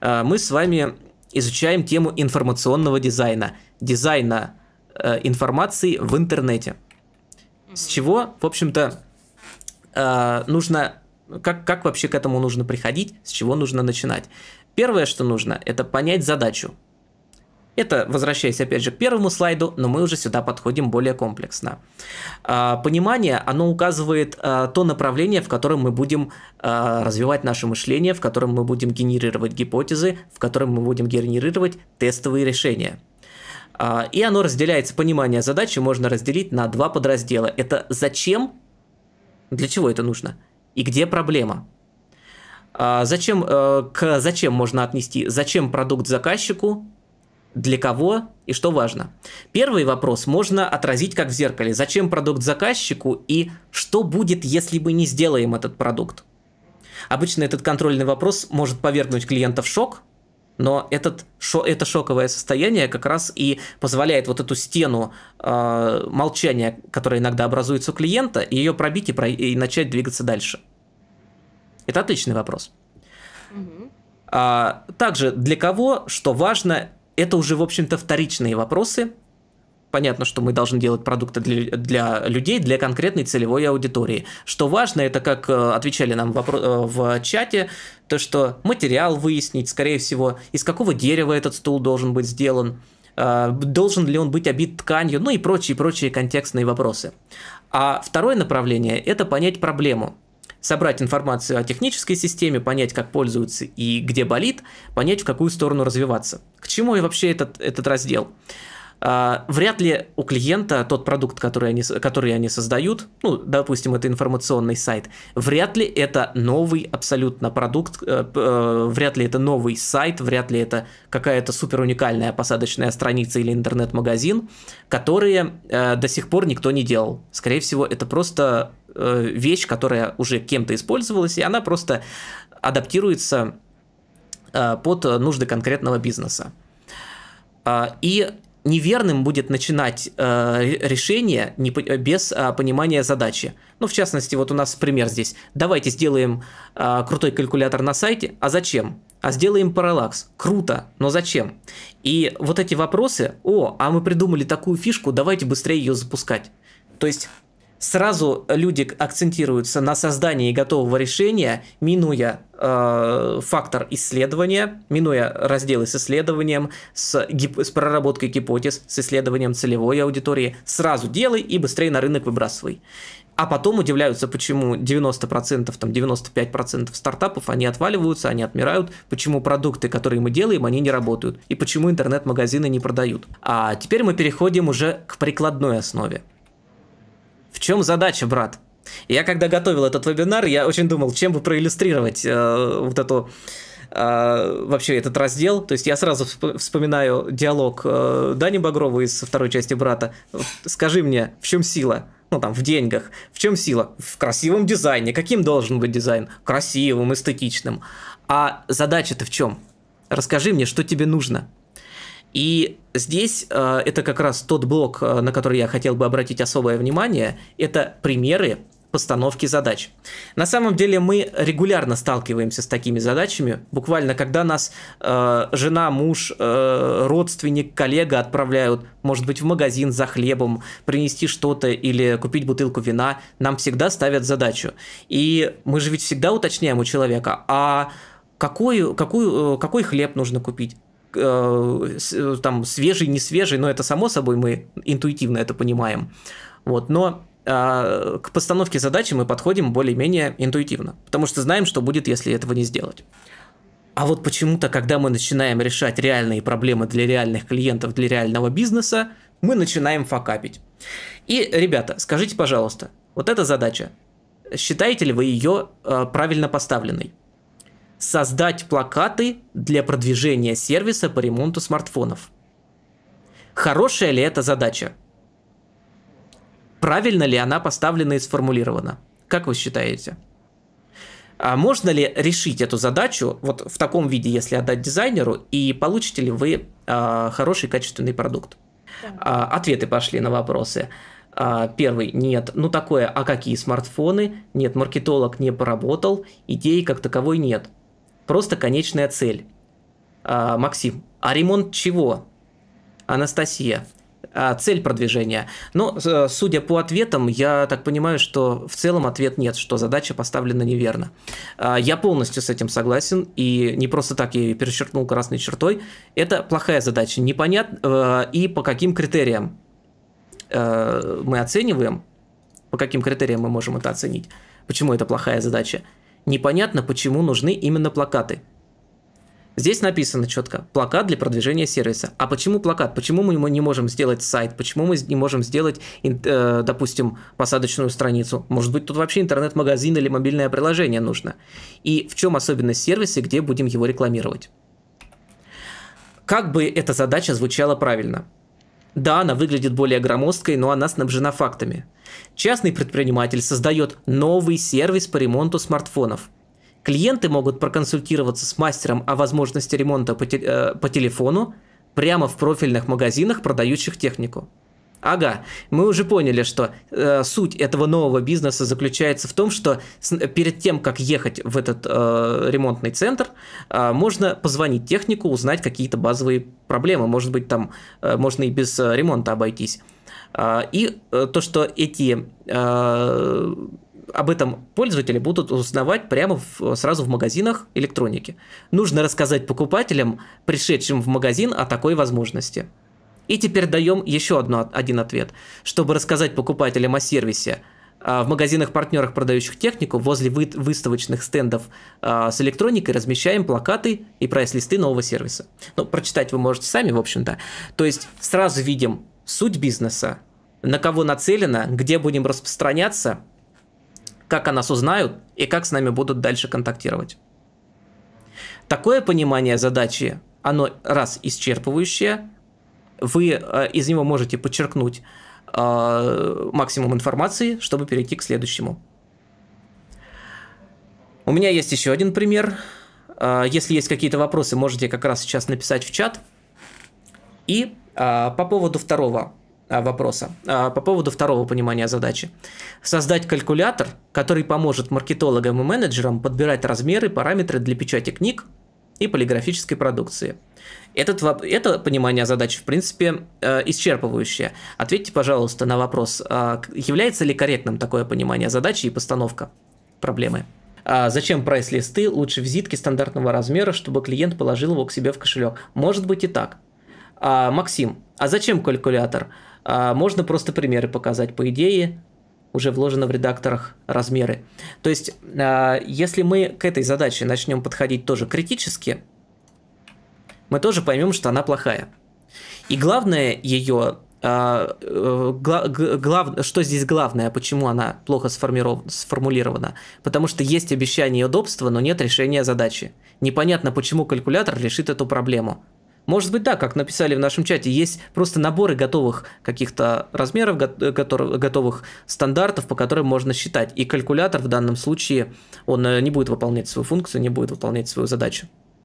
Э, мы с вами изучаем тему информационного дизайна, дизайна э, информации в интернете. С чего, в общем-то, э, нужно, как, как вообще к этому нужно приходить, с чего нужно начинать. Первое, что нужно, это понять задачу, это, возвращаясь опять же к первому слайду, но мы уже сюда подходим более комплексно. А, понимание, оно указывает а, то направление, в котором мы будем а, развивать наше мышление, в котором мы будем генерировать гипотезы, в котором мы будем генерировать тестовые решения. И оно разделяется, понимание задачи можно разделить на два подраздела. Это зачем, для чего это нужно, и где проблема. Зачем, э, к зачем можно отнести, зачем продукт заказчику, для кого и что важно. Первый вопрос можно отразить как в зеркале. Зачем продукт заказчику и что будет, если мы не сделаем этот продукт? Обычно этот контрольный вопрос может повергнуть клиента в шок, но этот, шо, это шоковое состояние как раз и позволяет вот эту стену э, молчания, которая иногда образуется у клиента, ее пробить и, про, и начать двигаться дальше. Это отличный вопрос. Угу. А, также для кого, что важно, это уже, в общем-то, вторичные вопросы. Понятно, что мы должны делать продукты для, для людей, для конкретной целевой аудитории. Что важно, это как э, отвечали нам вопро- э, в чате, то, что материал выяснить, скорее всего, из какого дерева этот стул должен быть сделан, э, должен ли он быть обит тканью, ну и прочие-прочие контекстные вопросы. А второе направление – это понять проблему – собрать информацию о технической системе, понять, как пользоваться и где болит, понять, в какую сторону развиваться. К чему и вообще этот, этот раздел? А, вряд ли у клиента тот продукт, который они, который они создают, ну, допустим, это информационный сайт, вряд ли это новый абсолютно продукт, э, э, вряд ли это новый сайт, вряд ли это какая-то супер уникальная посадочная страница или интернет-магазин, которые э, до сих пор никто не делал. Скорее всего, это просто Э, вещь, которая уже кем-то использовалась, и она просто адаптируется э, под нужды конкретного бизнеса. А, и неверным будет начинать э, решение без а, понимания задачи. Ну, в частности, вот у нас пример здесь. Давайте сделаем а, крутой калькулятор на сайте. А зачем? а сделаем параллакс. Круто, но зачем? И вот эти вопросы, о, а мы придумали такую фишку, давайте быстрее ее запускать. То есть сразу люди акцентируются на создании готового решения, минуя э, фактор исследования, минуя разделы с исследованием, с, гип- с проработкой гипотез, с исследованием целевой аудитории. Сразу делай и быстрее на рынок выбрасывай. А потом удивляются, почему 90%, там 95% стартапов, они отваливаются, они отмирают, почему продукты, которые мы делаем, они не работают, и почему интернет-магазины не продают. А теперь мы переходим уже к прикладной основе. В чем задача, брат? Я когда готовил этот вебинар, я очень думал, чем бы проиллюстрировать э, вот эту э, вообще этот раздел. То есть я сразу всп- вспоминаю диалог э, Дани Багрова из второй части брата. Скажи мне, в чем сила? ну там в деньгах. В чем сила? В красивом дизайне. Каким должен быть дизайн? Красивым, эстетичным. А задача-то в чем? Расскажи мне, что тебе нужно. И здесь э, это как раз тот блок, э, на который я хотел бы обратить особое внимание, это примеры постановки задач. На самом деле мы регулярно сталкиваемся с такими задачами, буквально когда нас э, жена, муж, э, родственник, коллега отправляют, может быть, в магазин за хлебом, принести что-то или купить бутылку вина, нам всегда ставят задачу. И мы же ведь всегда уточняем у человека, а какую, какую, э, какой хлеб нужно купить, Э, там свежий, не свежий, но это само собой мы интуитивно это понимаем. Вот, но э, к постановке задачи мы подходим более-менее интуитивно, потому что знаем, что будет, если этого не сделать. А вот почему-то, когда мы начинаем решать реальные проблемы для реальных клиентов, для реального бизнеса, мы начинаем факапить. И, ребята, скажите, пожалуйста, вот эта задача, считаете ли вы ее э, правильно поставленной? создать плакаты для продвижения сервиса по ремонту смартфонов. Хорошая ли это задача? Правильно ли она поставлена и сформулирована? Как вы считаете? А можно ли решить эту задачу вот в таком виде, если отдать дизайнеру, и получите ли вы а, хороший качественный продукт? А, ответы пошли на вопросы. А, первый – нет. Ну такое, а какие смартфоны? Нет, маркетолог не поработал, идеи как таковой нет. Просто конечная цель. А, Максим. А ремонт чего? Анастасия. А, цель продвижения. Но, э, судя по ответам, я так понимаю, что в целом ответ нет, что задача поставлена неверно. А, я полностью с этим согласен, и не просто так я ее перечеркнул красной чертой. Это плохая задача, непонятно, э, и по каким критериям э, мы оцениваем, по каким критериям мы можем это оценить, почему это плохая задача – непонятно, почему нужны именно плакаты. Здесь написано четко, плакат для продвижения сервиса. А почему плакат? Почему мы не можем сделать сайт? Почему мы не можем сделать, э, допустим, посадочную страницу? Может быть, тут вообще интернет-магазин или мобильное приложение нужно? И в чем особенность сервиса, где будем его рекламировать? Как бы эта задача звучала правильно? Да, она выглядит более громоздкой, но она снабжена фактами. Частный предприниматель создает новый сервис по ремонту смартфонов. Клиенты могут проконсультироваться с мастером о возможности ремонта по, те, э, по телефону прямо в профильных магазинах, продающих технику. Ага, мы уже поняли, что э, суть этого нового бизнеса заключается в том, что с, перед тем, как ехать в этот э, ремонтный центр, э, можно позвонить технику, узнать какие-то базовые проблемы. Может быть, там э, можно и без э, ремонта обойтись. Э, и э, то, что эти э, об этом пользователи будут узнавать прямо в, сразу в магазинах электроники. Нужно рассказать покупателям, пришедшим в магазин, о такой возможности. И теперь даем еще одно, один ответ. Чтобы рассказать покупателям о сервисе, а, в магазинах-партнерах, продающих технику, возле вы выставочных стендов а, с электроникой размещаем плакаты и прайс-листы нового сервиса. Ну, прочитать вы можете сами, в общем-то. То есть сразу видим суть бизнеса, на кого нацелено, где будем распространяться, как о нас узнают и как с нами будут дальше контактировать. Такое понимание задачи, оно раз исчерпывающее, вы э, из него можете подчеркнуть э, максимум информации, чтобы перейти к следующему. У меня есть еще один пример. Э, если есть какие-то вопросы, можете как раз сейчас написать в чат. И по поводу второго вопроса, по поводу второго понимания задачи. Создать калькулятор, который поможет маркетологам и менеджерам подбирать размеры, параметры для печати книг, и полиграфической продукции. Этот, это понимание задачи, в принципе, э, исчерпывающее. Ответьте, пожалуйста, на вопрос, а, является ли корректным такое понимание задачи и постановка проблемы. А зачем прайс-листы? Лучше визитки стандартного размера, чтобы клиент положил его к себе в кошелек. Может быть и так. А, Максим, а зачем калькулятор? А, можно просто примеры показать. По идее, уже вложены в редакторах размеры. То есть, а, если мы к этой задаче начнем подходить тоже критически, мы тоже поймем, что она плохая. И главное ее, а, что здесь главное, почему она плохо сформулирована, потому что есть обещание удобства, но нет решения задачи. Непонятно, почему калькулятор решит эту проблему. Может быть, да, как написали в нашем чате, есть просто наборы готовых каких-то размеров, э, готовых стандартов, по которым можно считать. И калькулятор в данном случае, он э, не будет выполнять свою функцию, не будет выполнять свою задачу.